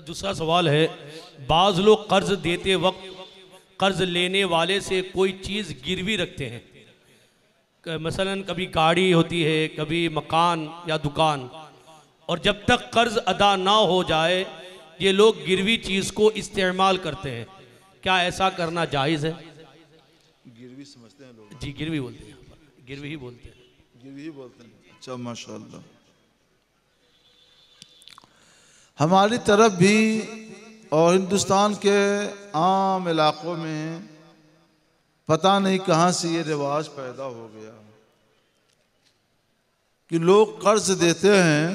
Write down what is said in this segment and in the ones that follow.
दूसरा सवाल है बाज लोग कर्ज देते वक्त कर्ज लेने वाले से कोई चीज़ गिरवी रखते हैं मसलन कभी गाड़ी होती है कभी मकान या दुकान और जब तक कर्ज अदा ना हो जाए ये लोग गिरवी चीज़ को इस्तेमाल करते हैं क्या ऐसा करना जायज़ है गिरवी समझते हैं लोग जी गिरवी बोलते हैं गिरवी ही बोलते हैं गिरवी ही बोलते हैं अच्छा माशाल्लाह हमारी तरफ भी और हिंदुस्तान के आम इलाक़ों में पता नहीं कहाँ से ये रिवाज पैदा हो गया कि लोग कर्ज देते हैं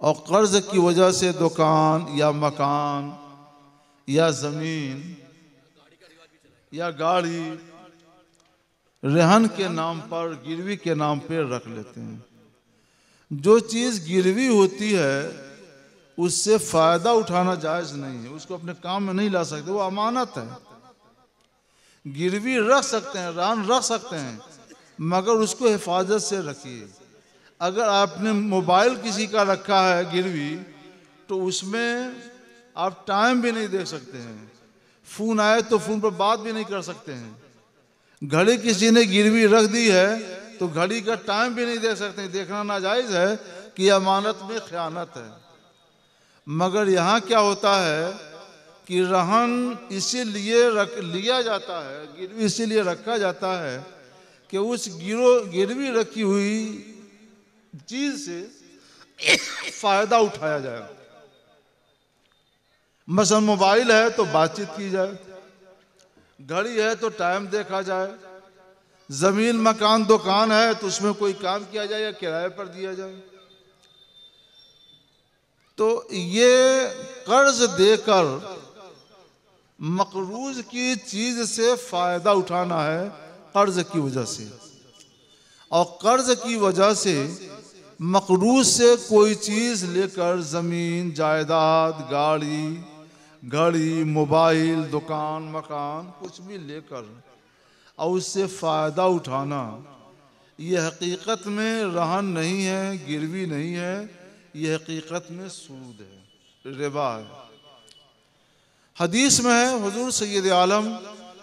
और कर्ज की वजह से दुकान या मकान या ज़मीन या गाड़ी रहन के नाम पर गिरवी के नाम पर रख लेते हैं जो चीज़ गिरवी होती है उससे फ़ायदा उठाना जायज़ नहीं है उसको अपने काम में नहीं ला सकते वो अमानत है गिरवी रख सकते हैं रान रख सकते हैं मगर उसको हिफाजत से रखिए अगर आपने मोबाइल किसी का रखा है गिरवी तो उसमें आप टाइम भी नहीं देख सकते हैं फ़ोन आए तो फ़ोन पर बात भी नहीं कर सकते हैं घड़ी किसी ने गिरवी रख दी है तो घड़ी का टाइम भी नहीं देख सकते देखना नाजायज़ है कि अमानत में ख्यानत है मगर यहाँ क्या होता है कि रहन इसीलिए रख लिया जाता है गिरवी इसीलिए रखा जाता है कि उस गिरो गिरवी रखी हुई चीज से फायदा उठाया जाए मसल मोबाइल है तो बातचीत की जाए घड़ी है तो टाइम देखा जाए जमीन मकान दुकान है तो उसमें कोई काम किया जाए या किराए पर दिया जाए तो ये कर्ज देकर मकरूज की चीज से फायदा उठाना है कर्ज की वजह से और कर्ज की वजह से मकरूज से कोई चीज लेकर जमीन जायदाद गाड़ी घड़ी मोबाइल दुकान मकान कुछ भी लेकर और उससे फ़ायदा उठाना ये हकीकत में रहन नहीं है गिरवी नहीं है ये हकीकत में सूद है रिबा है हदीस में है हजूर सैद आलम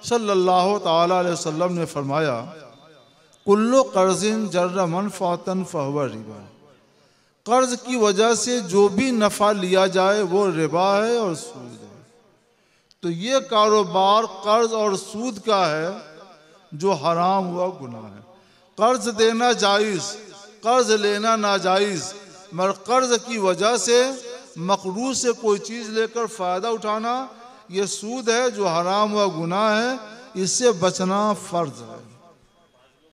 सल्लल्लाहु अलैहि वसल्लम ने फरमाया कुल्लो कर्जिन जर्र मनफातन फहवा रिबा कर्ज की वजह से जो भी नफ़ा लिया जाए वो रिबा है और सूद है तो ये कारोबार कर्ज और सूद का है जो हराम हुआ गुनाह है कर्ज देना जायज़ कर्ज लेना नाजायज़ मगर कर्ज की वजह से मकरू से कोई चीज़ लेकर फ़ायदा उठाना ये सूद है जो हराम व गुनाह है इससे बचना फ़र्ज है